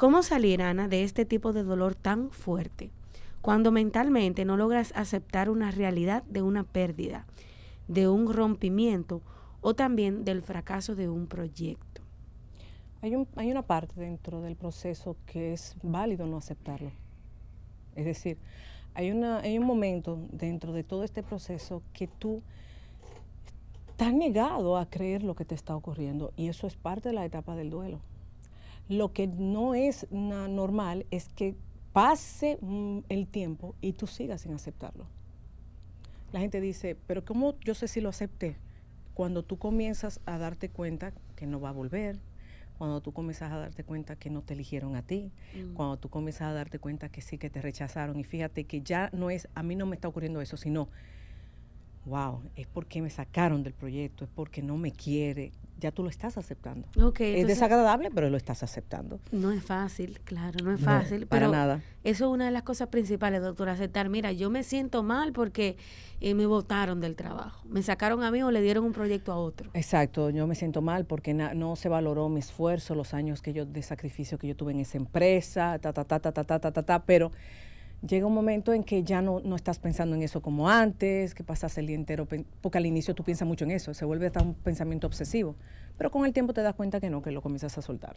¿Cómo salir, Ana, de este tipo de dolor tan fuerte? Cuando mentalmente no logras aceptar una realidad de una pérdida, de un rompimiento o también del fracaso de un proyecto. Hay, hay una parte dentro del proceso que es válido no aceptarlo. Es decir, hay, hay un momento dentro de todo este proceso que tú estás negado a creer lo que te está ocurriendo y eso es parte de la etapa del duelo. Lo que no es normal es que pase el tiempo y tú sigas sin aceptarlo. La gente dice, pero ¿cómo yo sé si lo acepté? Cuando tú comienzas a darte cuenta que no va a volver, cuando tú comienzas a darte cuenta que no te eligieron a ti, mm. cuando tú comienzas a darte cuenta que sí, que te rechazaron. Y fíjate que ya no es, a mí no me está ocurriendo eso, sino, wow, es porque me sacaron del proyecto, es porque no me quiere ya tú lo estás aceptando. es desagradable, pero lo estás aceptando. No es fácil, claro, no es fácil. para pero nada. Eso es una de las cosas principales, doctora, aceptar. Mira, yo me siento mal porque eh, me votaron del trabajo. Me sacaron a mí o le dieron un proyecto a otro. Exacto, yo me siento mal porque no se valoró mi esfuerzo, los años que yo de sacrificio que yo tuve en esa empresa, ta, ta, ta, ta, ta, ta, ta, ta, ta pero llega un momento en que ya no, estás pensando en eso como antes, que pasas el día entero, porque al inicio tú piensas mucho en eso, se vuelve hasta un pensamiento obsesivo, pero con el tiempo te das cuenta que no, que lo comienzas a soltar.